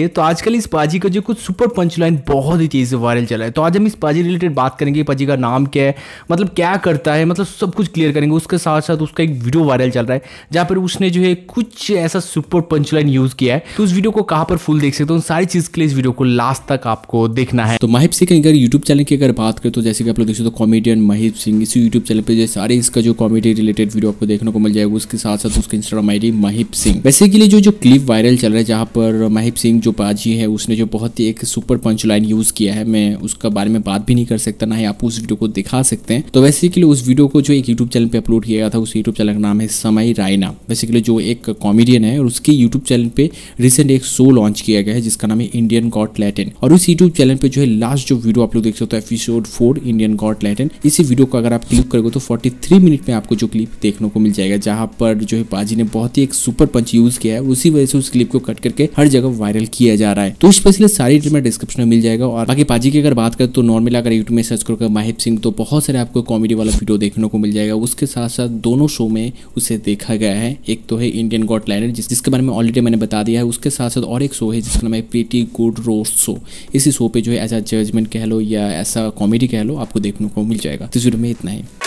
ये तो आजकल इस पाजी का जो कुछ सुपर पंच लाइन बहुत ही तेज़ी से वायरल चला है तो आज हम इस पाजी रिलेटेड बात करेंगे पाजी का नाम क्या है मतलब क्या करता है मतलब सब कुछ क्लियर करेंगे उसके साथ साथ उसका एक वीडियो वायरल चल रहा है जहाँ पर उसने जो है कुछ ऐसा सुपर पंच लाइन यूज़ किया है तो उस वीडियो को कहाँ पर फुल देख सकते हो तो सारी चीज़ के लिए इस वीडियो को लास्ट तक आपको देखना है तो महिप सिंह के अगर यूट्यूब चैनल की अगर बात करें तो जैसे कि आप लोग देख सकते हो कॉमेडियन महिप सिंह इसी यूट्यूब चैनल पर जो सारे इसका जो कॉमेडी रिलेटेड वीडियो आपको देखने को मिल जाएगा उसके साथ साथ उसका Instagram I D Mahip Singh वैसे लिए जो जो क्लिप वायरल चल रहा है जहाँ पर महिप सिंह जो पाजी है उसने जो बहुत ही एक सुपर पंच लाइन यूज़ किया है मैं उसका बारे में बात भी नहीं कर सकता ना ही आप उस वीडियो को दिखा सकते हैं तो बेसिकली उस वीडियो को जो एक यूट्यूब चैनल पर अपलोड किया गया था उस यूट्यूब चैनल का नाम है समय रायना बेसिकली जो एक कॉमेडियन है और उसके यूट्यूब चैनल पर रिसेंट एक शो लॉन्च किया गया है जिसका नाम है इंडियन गॉड लैटिन और उस यूट्यूब चैनल पर जो है लास्ट जो वीडियो आप लोग देख सकते हो episode four Indian got latent इसी वीडियो को अगर आप क्लिक करोगे तो फोर्टी मिनट में आपको जो क्लिप देखने को मिल जाएगा जहां पर जो है पाजी ने बहुत ही एक सुपर पंच यूज़ किया है उसी वजह से उस क्लिप को कट करके हर जगह वायरल किया जा रहा है तो स्पेशली सारी ट्रीटमेंट डिस्क्रिप्शन में मिल जाएगा और बाकी पाजी की अगर बात करें तो नॉर्मल अगर यूट्यूब में सर्च करोगे माहिब सिंह तो बहुत सारे आपको कॉमेडी वाला वीडियो देखने को मिल जाएगा उसके साथ साथ दोनों शो में उसे देखा गया है एक तो है इंडियन गॉड लाइनर जिस, जिसके बारे में ऑलरेडी मैंने बता दिया है उसके साथ साथ और एक शो है जिसका नाम है प्रीटी गुड रोस्ट शो इसी शो पे जो है ऐसा जजमेंट कह लो या ऐसा कॉमेडी कह लो आपको देखने को मिल जाएगा तो इस वीडियो में इतना ही